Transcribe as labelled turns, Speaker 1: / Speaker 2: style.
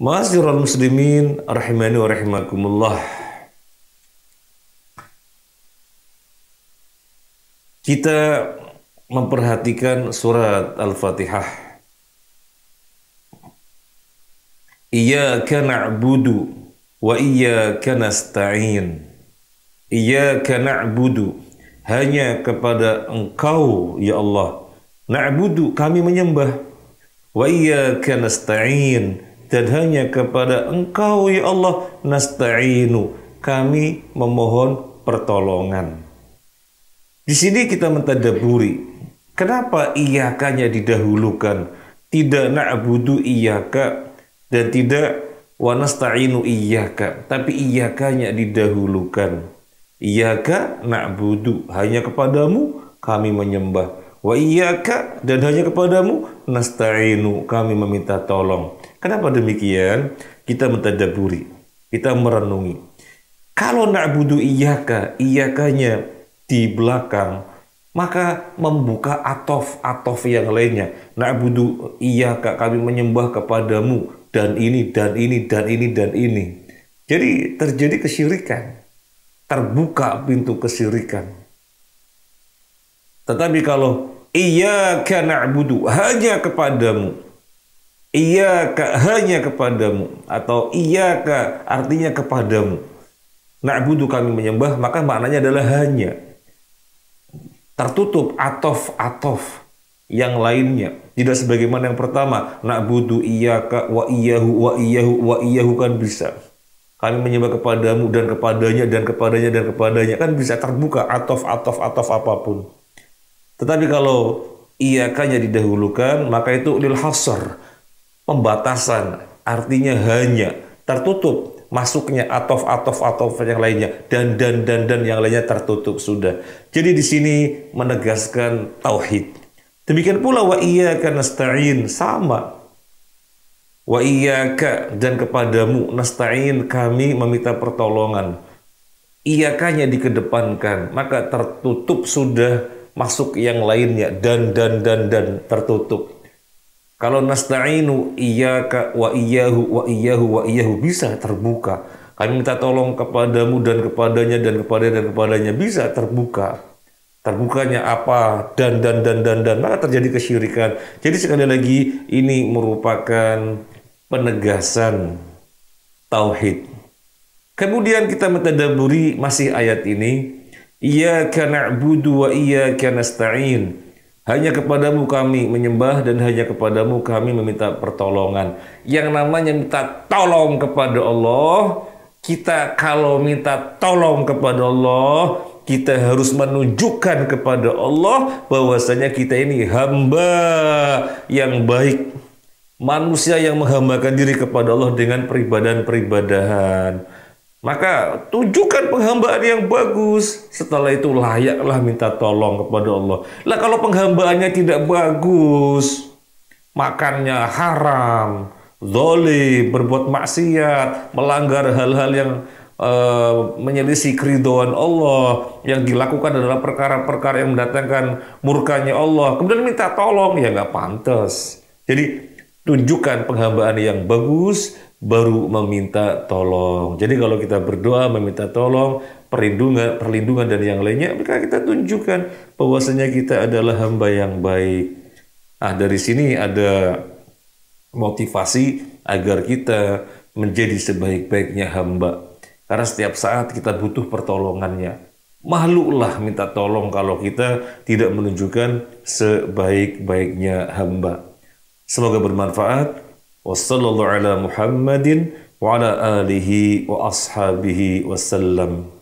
Speaker 1: Masyurul muslimin rahimani wa rahimakumullah. Kita memperhatikan surat Al-Fatihah. Iyaka na'budu wa iyaka nasta'in. Iyaka na'budu hanya kepada Engkau ya Allah Na'budu kami menyembah. Wa iyyaka nasta'in dan hanya kepada Engkau ya Allah nasta'inu kami memohon pertolongan. Di sini kita mentadaburi kenapa iyakanya didahulukan, tidak na'budu iyaka dan tidak wa nasta'inu iyaka, tapi iyakanya didahulukan. Iyaka na'budu, hanya kepadamu kami menyembah. Wa iyyaka dan hanya kepadamu nasta'inu kami meminta tolong. Kenapa demikian? Kita mentadaburi, kita merenungi. Kalau nak na'budu iyyaka, iyyakanya di belakang maka membuka atof-atof yang lainnya. Nak Na'budu iyyaka kami menyembah kepadamu dan ini dan ini dan ini dan ini. Jadi terjadi kesyirikan. Terbuka pintu kesyirikan. Tetapi kalau iyyaka na'budu hanya kepadamu iyyaka hanya kepadamu atau iyyaka artinya kepadamu nak na'budu kami menyembah maka maknanya adalah hanya tertutup atof atof yang lainnya tidak sebagaimana yang pertama nak na'budu iyyaka wa iyyahu wa iyyahu wa iya iyyahu kan bisa kami menyembah kepadamu dan kepadanya dan kepadanya dan kepadanya kan bisa terbuka atof atof atof apapun tetapi kalau iakanya didahulukan, maka itu lil hasr, pembatasan, artinya hanya tertutup masuknya atof atof atof yang lainnya dan dan dan dan yang lainnya tertutup sudah. Jadi di sini menegaskan tauhid. Demikian pula wa iyyaka nasta'in sama. Wa iyyaka dan kepadamu nasta'in kami meminta pertolongan. Iyakanya dikedepankan, maka tertutup sudah masuk yang lainnya dan dan dan dan tertutup. Kalau nasta'inu iyyaka wa iyyahu wa iyyahu wa iyyahu bisa terbuka. Kami minta tolong kepadamu dan kepadanya dan kepada dan kepadanya bisa terbuka. Terbukanya apa dan dan dan dan dan maka terjadi kesyirikan. Jadi sekali lagi ini merupakan penegasan tauhid. Kemudian kita mentadaburi masih ayat ini Iyaka na'budu wa kena nasta'in. Hanya kepadamu kami menyembah dan hanya kepadamu kami meminta pertolongan. Yang namanya minta tolong kepada Allah, kita kalau minta tolong kepada Allah, kita harus menunjukkan kepada Allah bahwasanya kita ini hamba yang baik. Manusia yang menghambakan diri kepada Allah dengan peribadahan-peribadahan. Maka tunjukkan penghambaan yang bagus. Setelah itu layaklah minta tolong kepada Allah. Lah kalau penghambaannya tidak bagus, makannya haram, zolim, berbuat maksiat, melanggar hal-hal yang uh, menyelisih keridoan Allah, yang dilakukan adalah perkara-perkara yang mendatangkan murkanya Allah. Kemudian minta tolong, ya nggak pantas. Jadi tunjukkan penghambaan yang bagus, baru meminta tolong. Jadi kalau kita berdoa meminta tolong, perlindungan, perlindungan dan yang lainnya, maka kita tunjukkan bahwasanya kita adalah hamba yang baik. Ah dari sini ada motivasi agar kita menjadi sebaik-baiknya hamba. Karena setiap saat kita butuh pertolongannya. Makhluklah minta tolong kalau kita tidak menunjukkan sebaik-baiknya hamba. Semoga bermanfaat. وصلى الله على محمد وعلى آله وأصحابه وسلم